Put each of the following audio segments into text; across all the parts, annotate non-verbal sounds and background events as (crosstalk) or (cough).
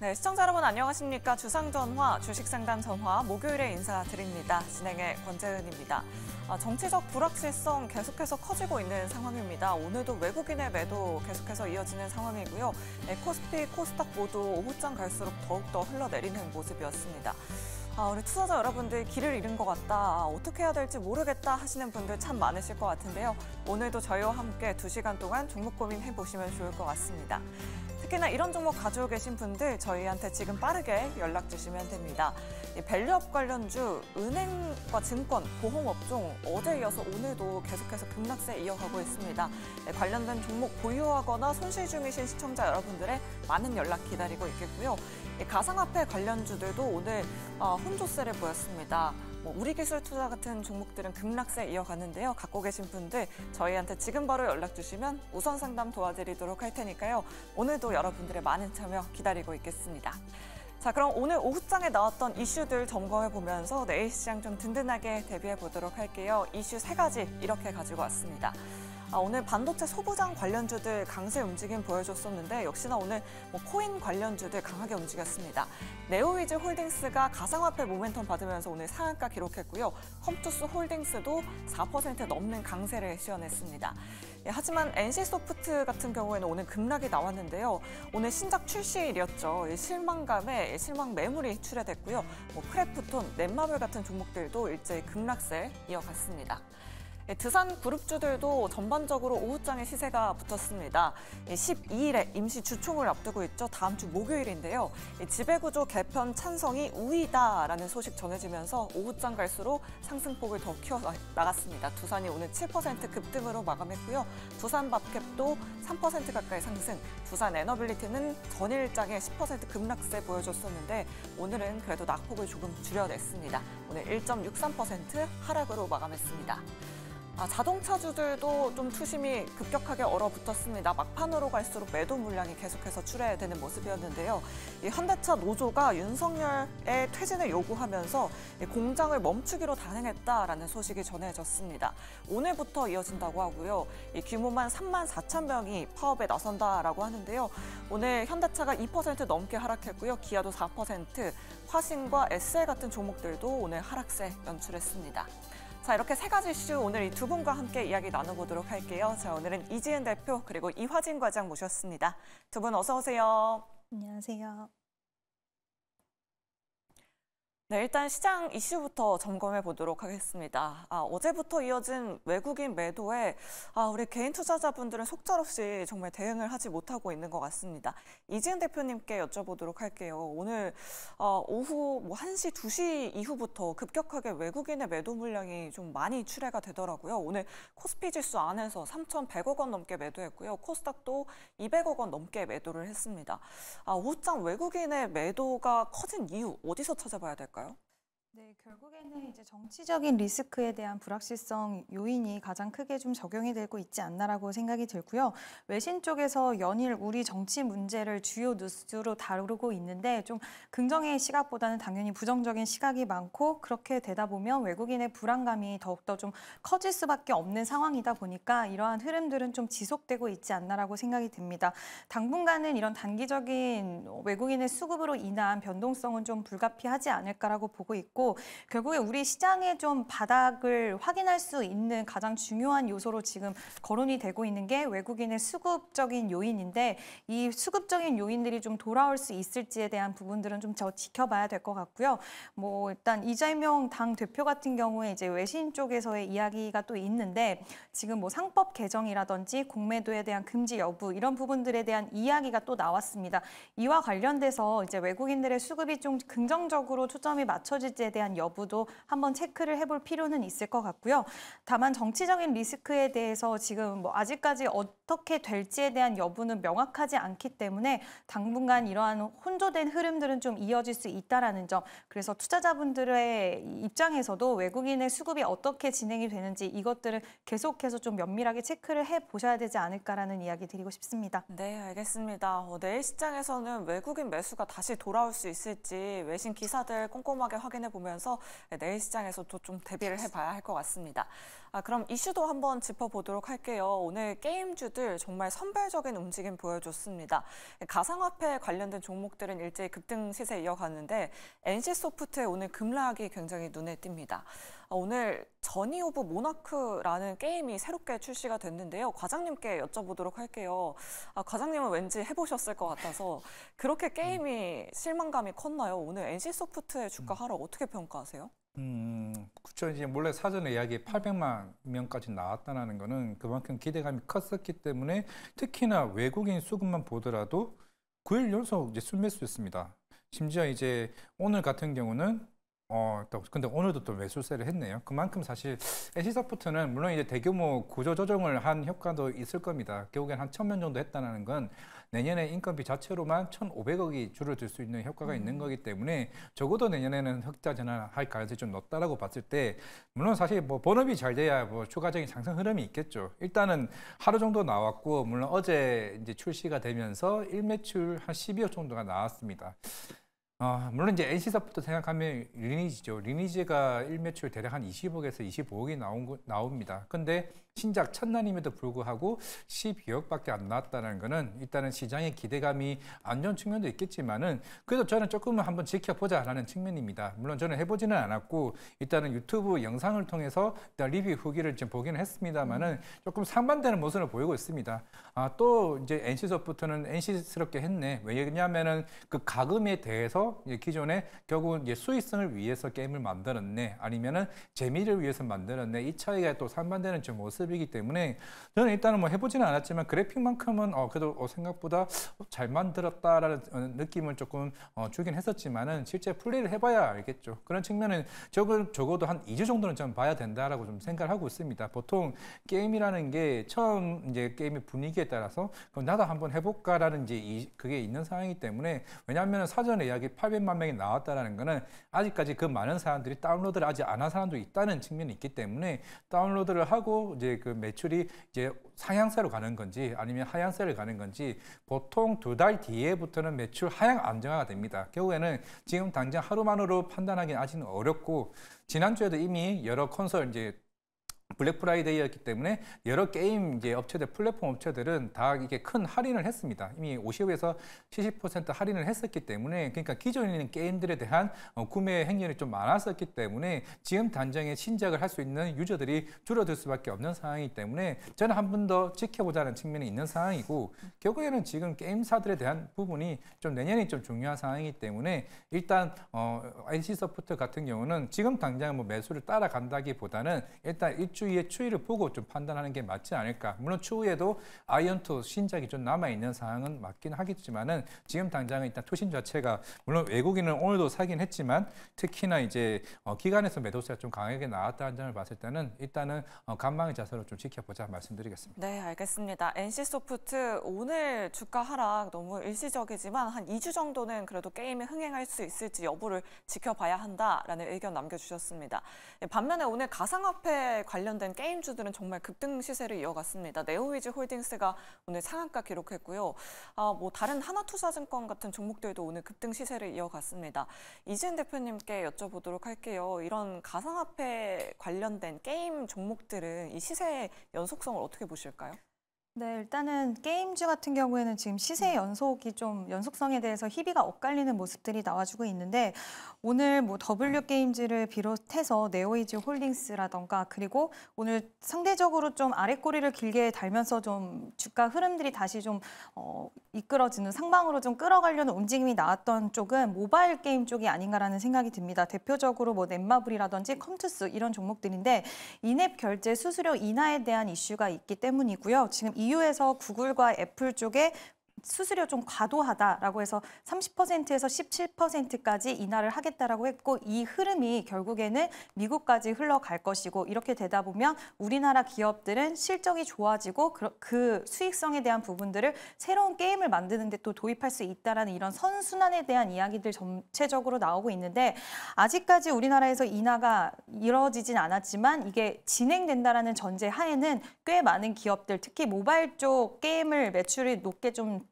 네, 시청자 여러분 안녕하십니까. 주상전화, 주식상담전화 목요일에 인사드립니다. 진행의 권재은입니다. 아, 정치적 불확실성 계속해서 커지고 있는 상황입니다. 오늘도 외국인의 매도 계속해서 이어지는 상황이고요. 에 네, 코스피, 코스닥 모두 오후장 갈수록 더욱더 흘러내리는 모습이었습니다. 아, 우리 투자자 여러분들 길을 잃은 것 같다, 아, 어떻게 해야 될지 모르겠다 하시는 분들 참 많으실 것 같은데요. 오늘도 저희와 함께 두시간 동안 종목 고민해보시면 좋을 것 같습니다. 특히나 이런 종목 가지고 계신 분들 저희한테 지금 빠르게 연락 주시면 됩니다. 밸류업 관련주, 은행과 증권, 보험업종 어제 이어서 오늘도 계속해서 급락세 이어가고 있습니다. 네, 관련된 종목 보유하거나 손실 중이신 시청자 여러분들의 많은 연락 기다리고 있겠고요. 가상화폐 관련주들도 오늘 어, 혼조세를 보였습니다. 뭐 우리기술 투자 같은 종목들은 급락세 이어가는데요. 갖고 계신 분들 저희한테 지금 바로 연락 주시면 우선 상담 도와드리도록 할 테니까요. 오늘도 여러분들의 많은 참여 기다리고 있겠습니다. 자, 그럼 오늘 오후장에 나왔던 이슈들 점검해 보면서 내일 시장 좀 든든하게 대비해 보도록 할게요. 이슈 세 가지 이렇게 가지고 왔습니다. 아, 오늘 반도체 소부장 관련주들 강세 움직임 보여줬었는데 역시나 오늘 뭐 코인 관련주들 강하게 움직였습니다. 네오위즈 홀딩스가 가상화폐 모멘텀 받으면서 오늘 상한가 기록했고요. 컴투스 홀딩스도 4% 넘는 강세를 시연했습니다. 예, 하지만 NC소프트 같은 경우에는 오늘 급락이 나왔는데요. 오늘 신작 출시일이었죠. 예, 실망감에 예, 실망 매물이 출해됐고요. 뭐 크래프톤, 넷마블 같은 종목들도 일제히 급락세 이어갔습니다. 네, 두산 그룹주들도 전반적으로 오후장의 시세가 붙었습니다. 12일에 예, 임시 주총을 앞두고 있죠. 다음 주 목요일인데요. 예, 지배구조 개편 찬성이 우위다라는 소식 전해지면서 오후장 갈수록 상승폭을 더 키워나갔습니다. 아, 두산이 오늘 7% 급등으로 마감했고요. 두산밥캡도 3% 가까이 상승, 두산에너빌리티는 전일장에 10% 급락세 보여줬었는데 오늘은 그래도 낙폭을 조금 줄여냈습니다. 오늘 1.63% 하락으로 마감했습니다. 아, 자동차주들도 좀 투심이 급격하게 얼어붙었습니다. 막판으로 갈수록 매도 물량이 계속해서 출해되는 모습이었는데요. 이 현대차 노조가 윤석열의 퇴진을 요구하면서 공장을 멈추기로 단행했다라는 소식이 전해졌습니다. 오늘부터 이어진다고 하고요. 이 규모만 3만 4천 명이 파업에 나선다라고 하는데요. 오늘 현대차가 2% 넘게 하락했고요. 기아도 4%, 화신과 에셀 같은 종목들도 오늘 하락세 연출했습니다. 자 이렇게 세 가지 이슈 오늘 이 두 분과 함께 이야기 나눠보도록 할게요. 자 오늘은 이지은 대표 그리고 이화진 과장 모셨습니다. 두 분 어서 오세요. 안녕하세요. 네, 일단 시장 이슈부터 점검해 보도록 하겠습니다. 아, 어제부터 이어진 외국인 매도에 아, 우리 개인 투자자분들은 속절없이 정말 대응을 하지 못하고 있는 것 같습니다. 이지은 대표님께 여쭤보도록 할게요. 오늘 어, 오후 뭐 1시, 2시 이후부터 급격하게 외국인의 매도 물량이 좀 많이 출회가 되더라고요. 오늘 코스피 지수 안에서 3,100억 원 넘게 매도했고요. 코스닥도 200억 원 넘게 매도를 했습니다. 아, 오후장 외국인의 매도가 커진 이유 어디서 찾아봐야 될까요? Chicago 네, 결국에는 이제 정치적인 리스크에 대한 불확실성 요인이 가장 크게 좀 적용이 되고 있지 않나라고 생각이 들고요. 외신 쪽에서 연일 우리 정치 문제를 주요 뉴스로 다루고 있는데 좀 긍정의 시각보다는 당연히 부정적인 시각이 많고 그렇게 되다 보면 외국인의 불안감이 더욱더 좀 커질 수밖에 없는 상황이다 보니까 이러한 흐름들은 좀 지속되고 있지 않나라고 생각이 듭니다. 당분간은 이런 단기적인 외국인의 수급으로 인한 변동성은 좀 불가피하지 않을까라고 보고 있고 있고 결국에 우리 시장의 좀 바닥을 확인할 수 있는 가장 중요한 요소로 지금 거론이 되고 있는 게 외국인의 수급적인 요인인데 이 수급적인 요인들이 좀 돌아올 수 있을지에 대한 부분들은 좀 더 지켜봐야 될 것 같고요. 뭐 일단 이재명 당 대표 같은 경우에 이제 외신 쪽에서의 이야기가 또 있는데 지금 뭐 상법 개정이라든지 공매도에 대한 금지 여부 이런 부분들에 대한 이야기가 또 나왔습니다. 이와 관련돼서 이제 외국인들의 수급이 좀 긍정적으로 초점이 맞춰질지에 대한 여부도 한번 체크를 해볼 필요는 있을 것 같고요. 다만 정치적인 리스크에 대해서 지금 뭐 아직까지 어떻게 될지에 대한 여부는 명확하지 않기 때문에 당분간 이러한 혼조된 흐름들은 좀 이어질 수 있다라는 점. 그래서 투자자분들의 입장에서도 외국인의 수급이 어떻게 진행이 되는지 이것들을 계속해서 좀 면밀하게 체크를 해 보셔야 되지 않을까라는 이야기 드리고 싶습니다. 네, 알겠습니다. 어, 내일 시장에서는 외국인 매수가 다시 돌아올 수 있을지 외신 기사들 꼼꼼하게 확인해 보면 보면서 네, 내일 시장에서도 좀 대비를 해봐야 할 것 같습니다. 아, 그럼 이슈도 한번 짚어보도록 할게요. 오늘 게임주들 정말 선발적인 움직임 보여줬습니다. 가상화폐 관련된 종목들은 일제히 급등 시세 이어갔는데 NC소프트의 오늘 급락이 굉장히 눈에 띕니다. 어, 오늘 전이 오브 모나크라는 게임이 새롭게 출시가 됐는데요. 과장님께 여쭤보도록 할게요. 아, 과장님은 왠지 해보셨을 것 같아서 그렇게 게임이 실망감이 컸나요? 오늘 NC소프트의 주가 하락 어떻게 평가하세요? 음, 그렇죠. 이제 몰래 사전에 이야기 800만 명까지 나왔다는 거는 그만큼 기대감이 컸었기 때문에 특히나 외국인 수급만 보더라도 9일 연속 이제 순매수였습니다. 심지어 이제 오늘 같은 경우는 어, 또 근데 오늘도 또 매수세를 했네요. 그만큼 사실 애시 서포트는 물론 이제 대규모 구조 조정을 한 효과도 있을 겁니다. 결국엔 한천명 정도 했다는 건 내년에 인건비 자체로만 천오백억이 줄어들 수 있는 효과가 음. 있는 거기 때문에 적어도 내년에는 흑자 전환할 가능성이 좀 높다라고 봤을 때 물론 사실 뭐 본업이 잘 돼야 뭐 추가적인 상승 흐름이 있겠죠. 일단은 하루 정도 나왔고 물론 어제 이제 출시가 되면서 일매출한 십이억 정도가 나왔습니다. 아, 물론 이제 NC서부터 생각하면 리니지죠. 리니지가 1매출 대략 한 20억에서 25억이 나온 거, 나옵니다. 근데 신작 첫날임에도 불구하고 12억밖에 안 나왔다는 것은 일단은 시장의 기대감이 안 좋은 측면도 있겠지만은 그래도 저는 조금은 한번 지켜보자라는 측면입니다. 물론 저는 해보지는 않았고 일단은 유튜브 영상을 통해서 일단 리뷰 후기를 지금 보기는 했습니다만은 조금 상반되는 모습을 보이고 있습니다. 아, 또 이제 NC서부터는 NC스럽게 했네. 왜냐하면은 그 가금에 대해서 기존에 결국은 이제 수익성을 위해서 게임을 만들었네. 아니면은 재미를 위해서 만들었네. 이 차이가 또 상반되는 좀 모습. 학습이기 때문에 저는 일단은 뭐 해보지는 않았지만 그래픽만큼은 어, 그래도 어, 생각보다 어, 잘 만들었다라는 느낌을 조금 어, 주긴 했었지만은 실제 플레이를 해봐야 알겠죠. 그런 측면은 적을, 적어도 한 2주 정도는 좀 봐야 된다라고 좀 생각을 하고 있습니다. 보통 게임이라는 게 처음 이제 게임의 분위기에 따라서 그럼 나도 한번 해볼까라는 이제 이, 그게 있는 상황이기 때문에 왜냐하면 사전예약이 800만 명이 나왔다라는 거는 아직까지 그 많은 사람들이 다운로드를 하지 않은 사람도 있다는 측면이 있기 때문에 다운로드를 하고 이제 이제 그 매출이 이제 상향세로 가는 건지 아니면 하향세를 가는 건지 보통 두 달 뒤에부터는 매출 하향 안정화가 됩니다. 결국에는 지금 당장 하루만으로 판단하기는 아직 어렵고 지난주에도 이미 여러 컨설 이제 블랙 프라이데이였기 때문에 여러 게임 이제 업체들 플랫폼 업체들은 다 이게 큰 할인을 했습니다. 이미 50에서 70% 할인을 했었기 때문에 그러니까 기존에 있는 게임들에 대한 어, 구매 행렬이 좀 많았었기 때문에 지금 단정에 신작을 할 수 있는 유저들이 줄어들 수밖에 없는 상황이기 때문에 저는 한 번 더 지켜보자는 측면이 있는 상황이고 결국에는 지금 게임사들에 대한 부분이 좀 내년이 좀 중요한 상황이기 때문에 일단 어, NC 소프트 같은 경우는 지금 당장 뭐 매수를 따라간다기보다는 일단 일주일 추위의 추이를 보고 좀 판단하는 게 맞지 않을까. 물론 추후에도 아이언투 신작이 좀 남아있는 상황은 맞긴 하겠지만은 지금 당장은 일단 투신 자체가 물론 외국인은 오늘도 사긴 했지만 특히나 이제 어, 기관에서 매도세가 좀 강하게 나왔다는 점을 봤을 때는 일단은 어, 관망의 자세로 좀 지켜보자 말씀드리겠습니다. 네, 알겠습니다. NC소프트 오늘 주가 하락 너무 일시적이지만 한 2주 정도는 그래도 게임이 흥행할 수 있을지 여부를 지켜봐야 한다라는 의견 남겨주셨습니다. 예, 반면에 오늘 가상화폐 관련 관련된 게임주들은 정말 급등 시세를 이어갔습니다. 네오위즈 홀딩스가 오늘 상한가 기록했고요. 아, 뭐 다른 하나투자증권 같은 종목들도 오늘 급등 시세를 이어갔습니다. 이진 대표님께 여쭤보도록 할게요. 이런 가상화폐 관련된 게임 종목들은 이 시세의 연속성을 어떻게 보실까요? 네, 일단은 게임즈 같은 경우에는 지금 시세 음. 연속이 좀 연속성에 대해서 희비가 엇갈리는 모습들이 나와주고 있는데 오늘 뭐 W 음. 게임즈를 비롯해서 네오이즈 홀딩스라던가 그리고 오늘 상대적으로 좀 아래 꼬리를 길게 달면서 좀 주가 흐름들이 다시 좀 어, 이끌어지는 상방으로 좀 끌어가려는 움직임이 나왔던 쪽은 모바일 게임 쪽이 아닌가라는 생각이 듭니다. 대표적으로 뭐 넷마블이라든지 컴투스 이런 종목들인데 인앱 결제 수수료 인하에 대한 이슈가 있기 때문이고요. 지금 이 이유에서 구글과 애플 쪽에 수수료 좀 과도하다라고 해서 30%에서 17%까지 인하를 하겠다라고 했고 이 흐름이 결국에는 미국까지 흘러갈 것이고 이렇게 되다 보면 우리나라 기업들은 실적이 좋아지고 그 수익성에 대한 부분들을 새로운 게임을 만드는데 또 도입할 수 있다라는 이런 선순환에 대한 이야기들 전체적으로 나오고 있는데 아직까지 우리나라에서 인하가 이뤄지진 않았지만 이게 진행된다라는 전제 하에는 꽤 많은 기업들 특히 모바일 쪽 게임을 매출이 높게 좀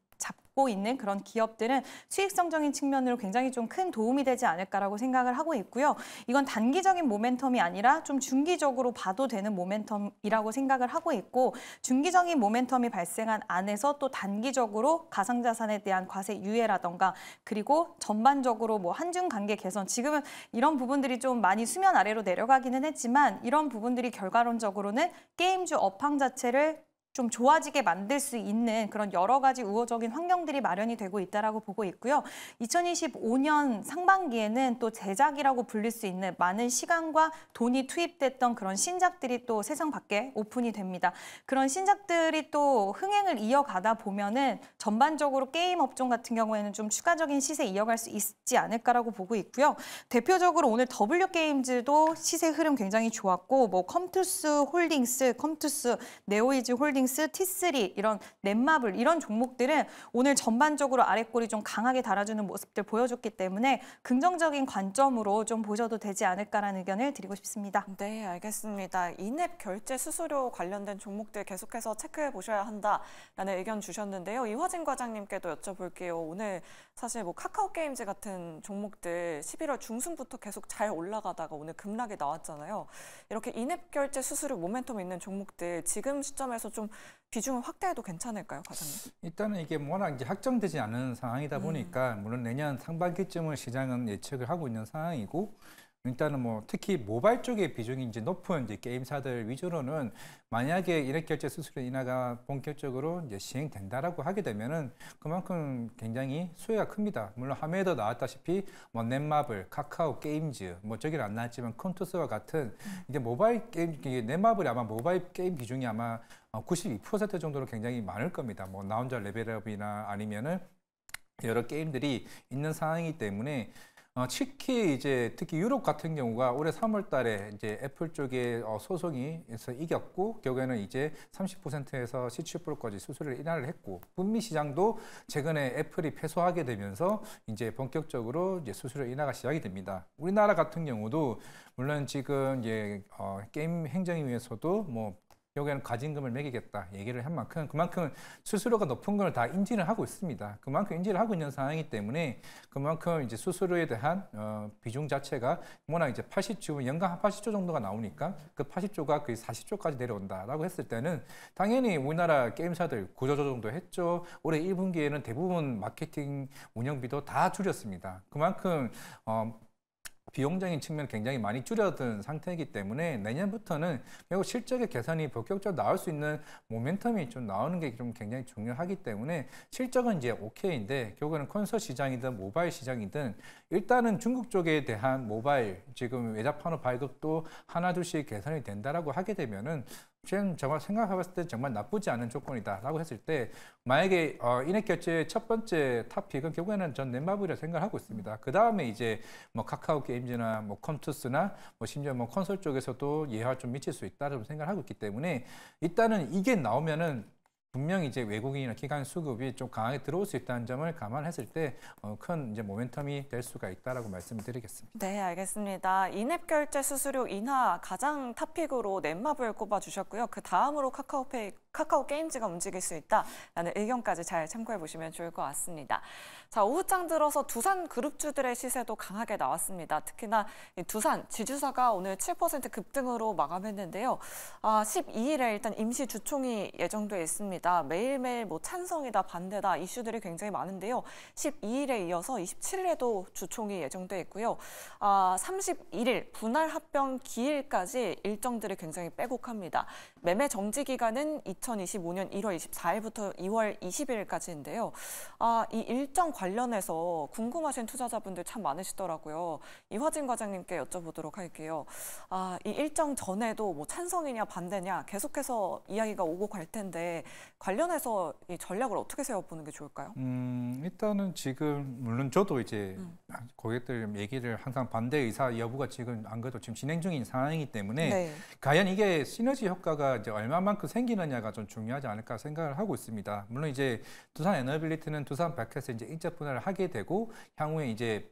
갖고 있는 그런 기업들은 수익성적인 측면으로 굉장히 좀 큰 도움이 되지 않을까라고 생각을 하고 있고요. 이건 단기적인 모멘텀이 아니라 좀 중기적으로 봐도 되는 모멘텀이라고 생각을 하고 있고 중기적인 모멘텀이 발생한 안에서 또 단기적으로 가상자산에 대한 과세 유예라던가 그리고 전반적으로 뭐 한중 관계 개선 지금은 이런 부분들이 좀 많이 수면 아래로 내려가기는 했지만 이런 부분들이 결과론적으로는 게임주 업황 자체를 좀 좋아지게 만들 수 있는 그런 여러 가지 우호적인 환경들이 마련이 되고 있다라고 보고 있고요. 2025년 상반기에는 또 제작이라고 불릴 수 있는 많은 시간과 돈이 투입됐던 그런 신작들이 또 세상 밖에 오픈이 됩니다. 그런 신작들이 또 흥행을 이어가다 보면은 전반적으로 게임 업종 같은 경우에는 좀 추가적인 시세 이어갈 수 있지 않을까라고 보고 있고요. 대표적으로 오늘 W 게임즈도 시세 흐름 굉장히 좋았고 뭐 컴투스 홀딩스, 컴투스, 네오이즈 홀딩스 윙스, T3 이런 넷마블 이런 종목들은 오늘 전반적으로 아래꼬리 좀 강하게 달아주는 모습들 보여줬기 때문에 긍정적인 관점으로 좀 보셔도 되지 않을까라는 의견을 드리고 싶습니다. 네, 알겠습니다. 이앱 결제 수수료 관련된 종목들 계속해서 체크해 보셔야 한다라는 의견 주셨는데요. 이화진 과장님께도 여쭤볼게요. 오늘 사실 뭐 카카오 게임즈 같은 종목들 11월 중순부터 계속 잘 올라가다가 오늘 급락이 나왔잖아요. 이렇게 이앱 결제 수수료 모멘텀 있는 종목들 지금 시점에서 좀 비중을 확대해도 괜찮을까요, 과장님? 일단은 이게 워낙 이제 확정되지 않은 상황이다 음. 보니까 음. 물론 내년 상반기쯤을 시장은 예측을 하고 있는 상황이고 일단은 뭐 특히 모바일 쪽의 비중이 이제 높은 이제 게임사들 위주로는 만약에 일회 결제 수수료 인하가 본격적으로 이제 시행된다라고 하게 되면은 그만큼 굉장히 수혜가 큽니다. 물론 한해에도 나왔다시피 뭐 넷마블, 카카오 게임즈 뭐 저기는 안 나왔지만 콘투스와 같은 음. 이제 모바일 게임 넷마블이 아마 모바일 게임 비중이 아마 92% 어, 정도로 굉장히 많을 겁니다. 뭐나 혼자 레벨업이나 아니면은 여러 게임들이 있는 상황이기 때문에 어, 특히 이제 특히 유럽 같은 경우가 올해 3월달에 이제 애플 쪽에 어, 소송이 서 이겼고 결국에는 이제 30%에서 17%까지 수수료를 인하를 했고 북미 시장도 최근에 애플이 패소하게 되면서 이제 본격적으로 이제 수수료 인하가 시작이 됩니다. 우리나라 같은 경우도 물론 지금 이제 어, 게임 행정위에서도 뭐 여기에는 과징금을 매기겠다 얘기를 한 만큼 그만큼 수수료가 높은 걸다 인지를 하고 있습니다. 그만큼 인지를 하고 있는 상황이기 때문에 그만큼 이제 수수료에 대한 어, 비중 자체가 워낙 이제 80조 연간 한 80조 정도가 나오니까 그 80조가 거의 40조까지 내려온다라고 했을 때는 당연히 우리나라 게임사들 구조조정도 했죠. 올해 1분기에는 대부분 마케팅 운영비도 다 줄였습니다. 그만큼 어, 비용적인 측면을 굉장히 많이 줄여든 상태이기 때문에 내년부터는 매우 실적의 개선이 본격적으로 나올 수 있는 모멘텀이 좀 나오는 게 좀 굉장히 중요하기 때문에 실적은 이제 오케이인데 결국에는 콘서트 시장이든 모바일 시장이든 일단은 중국 쪽에 대한 모바일 지금 외자판호 발급도 하나둘씩 개선이 된다라고 하게 되면은 지는 정말 생각해봤을 때 정말 나쁘지 않은 조건이다라고 했을 때 만약에 어, 인해 결제의 첫 번째 탑픽은 결국에는 전 넷마블이라 생각 하고 있습니다. 그 다음에 이제 뭐 카카오 게임즈나 뭐 컴투스나 뭐 심지어 뭐 콘솔 쪽에서도 예화 좀 미칠 수 있다 고생각 하고 있기 때문에 일단은 이게 나오면은 분명히 이제 외국인이나 기관 수급이 좀 강하게 들어올 수 있다는 점을 감안했을 때큰 어, 이제 모멘텀이 될 수가 있다라고 말씀드리겠습니다. 네, 알겠습니다. 인앱 결제 수수료 인하 가장 탑픽으로 넷마블 꼽아 주셨고요. 그 다음으로 카카오페이 카카오 게임즈가 움직일 수 있다라는 의견까지 잘 참고해 보시면 좋을 것 같습니다. 자, 오후장 들어서 두산 그룹주들의 시세도 강하게 나왔습니다. 특히나 두산 지주사가 오늘 7% 급등으로 마감했는데요. 아, 12일에 일단 임시 주총이 예정돼 있습니다. 매일매일 뭐 찬성이다 반대다 이슈들이 굉장히 많은데요. 12일에 이어서 27일에도 주총이 예정돼 있고요. 아, 31일 분할 합병 기일까지 일정들이 굉장히 빼곡합니다. 매매 정지 기간은 2 0 2025년 1월 24일부터 2월 20일까지인데요. 아, 이 일정 관련해서 궁금하신 투자자분들 참 많으시더라고요. 이화진 과장님께 여쭤보도록 할게요. 아, 이 일정 전에도 뭐 찬성이냐 반대냐 계속해서 이야기가 오고 갈 텐데 관련해서 이 전략을 어떻게 세워보는 게 좋을까요? 음, 일단은 지금 물론 저도 이제 음. 고객들 얘기를 항상 반대 의사 여부가 지금 안 그래도 지금 진행 중인 상황이기 때문에 네. 과연 이게 시너지 효과가 이제 얼마만큼 생기느냐가 문제가 좀 중요하지 않을까 생각을 하고 있습니다. 물론 이제 두산 에너빌리티는 두산 백켓에 이제 인적 분할을 하게 되고 향후에 이제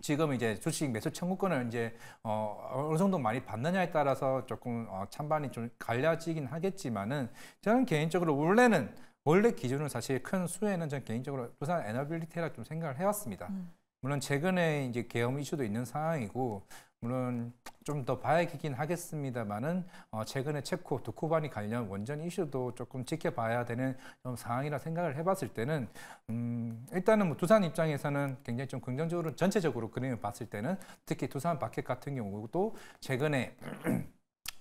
지금 이제 주식 매수 청구권을 이제 어, 어느 정도 많이 받느냐에 따라서 조금 어, 찬반이 좀 갈려지긴 하겠지만은 저는 개인적으로 원래는 원래 기준은 사실 큰 수혜는 전 개인적으로 두산 에너빌리티라 좀 생각을 해왔습니다. 음. 물론 최근에 이제 계엄 이슈도 있는 상황이고 물론 좀 더 봐야긴 하겠습니다만은 어 최근에 체코 두코바니 관련 원전 이슈도 조금 지켜봐야 되는 좀 상황이라 생각을 해봤을 때는 음 일단은 뭐 두산 입장에서는 굉장히 좀 긍정적으로 전체적으로 그림을 봤을 때는 특히 두산 바켓 같은 경우도 최근에 (clears throat)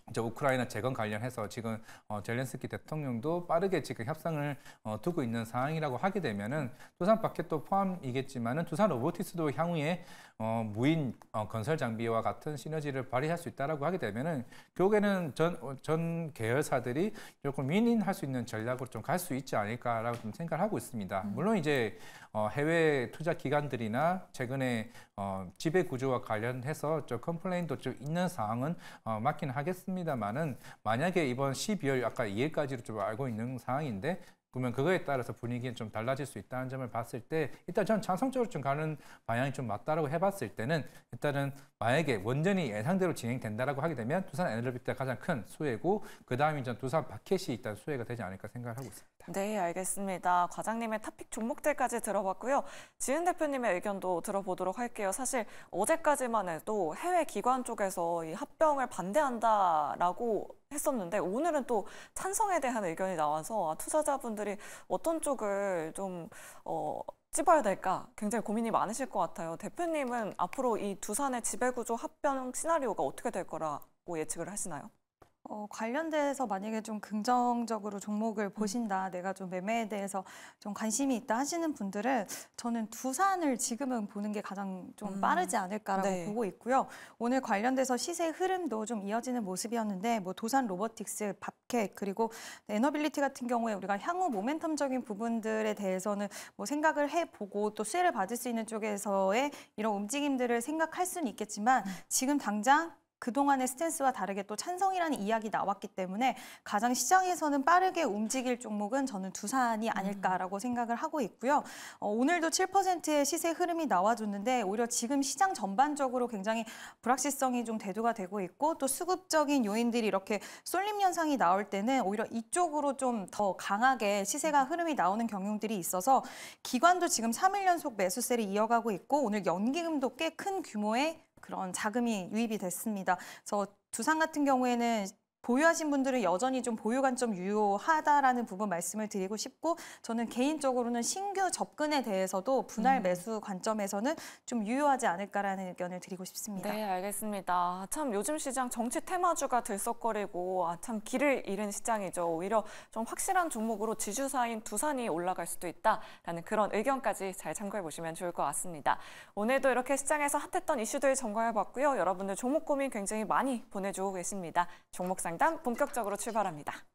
이제 우크라이나 재건 관련해서 지금 어, 젤렌스키 대통령도 빠르게 지금 협상을 어, 두고 있는 상황이라고 하게 되면은 두산 바켓도 포함이겠지만은 두산 로보티스도 향후에 어, 무인 어, 건설 장비와 같은 시너지를 발휘할 수 있다라고 하게 되면은 결국에는 전, 어, 전 계열사들이 조금 윈윈할 수 있는 전략으로 좀 갈 수 있지 않을까라고 좀 생각을 하고 있습니다. 물론 이제 어, 해외 투자 기관들이나 최근에 어, 지배 구조와 관련해서 좀 컴플레인도 좀 있는 사항은 어, 맞긴 하겠습니다만은 만약에 이번 12월 아까 2일까지로 좀 알고 있는 상황인데 그러면 그거에 따라서 분위기는 좀 달라질 수 있다는 점을 봤을 때 일단 전 찬성적으로 좀 가는 방향이 좀 맞다라고 해봤을 때는 일단은 만약에 원전이 예상대로 진행된다라고 하게 되면 두산 에너비트가 가장 큰 수혜고 그 다음이 전 두산 바켓이 일단 수혜가 되지 않을까 생각을 하고 있습니다. 네, 알겠습니다. 과장님의 탑픽 종목들까지 들어봤고요. 지은 대표님의 의견도 들어보도록 할게요. 사실 어제까지만 해도 해외 기관 쪽에서 이 합병을 반대한다라고 했었는데 오늘은 또 찬성에 대한 의견이 나와서 아, 투자자분들이 어떤 쪽을 좀 어, 찝어야 될까 굉장히 고민이 많으실 것 같아요. 대표님은 앞으로 이 두산의 지배구조 합병 시나리오가 어떻게 될 거라고 예측을 하시나요? 어, 관련돼서 만약에 좀 긍정적으로 종목을 음. 보신다, 내가 좀 매매에 대해서 좀 관심이 있다 하시는 분들은 저는 두산을 지금은 보는 게 가장 좀 음. 빠르지 않을까라고 네. 보고 있고요. 오늘 관련돼서 시세 흐름도 좀 이어지는 모습이었는데 뭐 도산 로보틱스, 밥캣 그리고 에너빌리티 같은 경우에 우리가 향후 모멘텀적인 부분들에 대해서는 뭐 생각을 해보고 또 수혜를 받을 수 있는 쪽에서의 이런 움직임들을 생각할 수는 있겠지만 음. 지금 당장 그동안의 스탠스와 다르게 또 찬성이라는 이야기 나왔기 때문에 가장 시장에서는 빠르게 움직일 종목은 저는 두산이 음. 아닐까라고 생각을 하고 있고요. 어, 오늘도 7%의 시세 흐름이 나와줬는데 오히려 지금 시장 전반적으로 굉장히 불확실성이 좀 대두가 되고 있고 또 수급적인 요인들이 이렇게 쏠림 현상이 나올 때는 오히려 이쪽으로 좀 더 강하게 시세가 음. 흐름이 나오는 경향들이 있어서 기관도 지금 3일 연속 매수세를 이어가고 있고 오늘 연기금도 꽤 큰 규모의 그런 자금이 유입이 됐습니다. 저 두산 같은 경우에는 보유하신 분들은 여전히 좀 보유관 점 유효하다라는 부분 말씀을 드리고 싶고 저는 개인적으로는 신규 접근에 대해서도 분할 음. 매수 관점에서는 좀 유효하지 않을까라는 의견을 드리고 싶습니다. 네, 알겠습니다. 아, 참 요즘 시장 정치 테마주가 들썩거리고 아, 참 길을 잃은 시장이죠. 오히려 좀 확실한 종목으로 지주사인 두산이 올라갈 수도 있다라는 그런 의견까지 잘 참고해 보시면 좋을 것 같습니다. 오늘도 이렇게 시장에서 핫했던 이슈들 점검해 봤고요. 여러분들 종목 고민 굉장히 많이 보내주고 계십니다. 종목상 강당 본격적으로 출발합니다.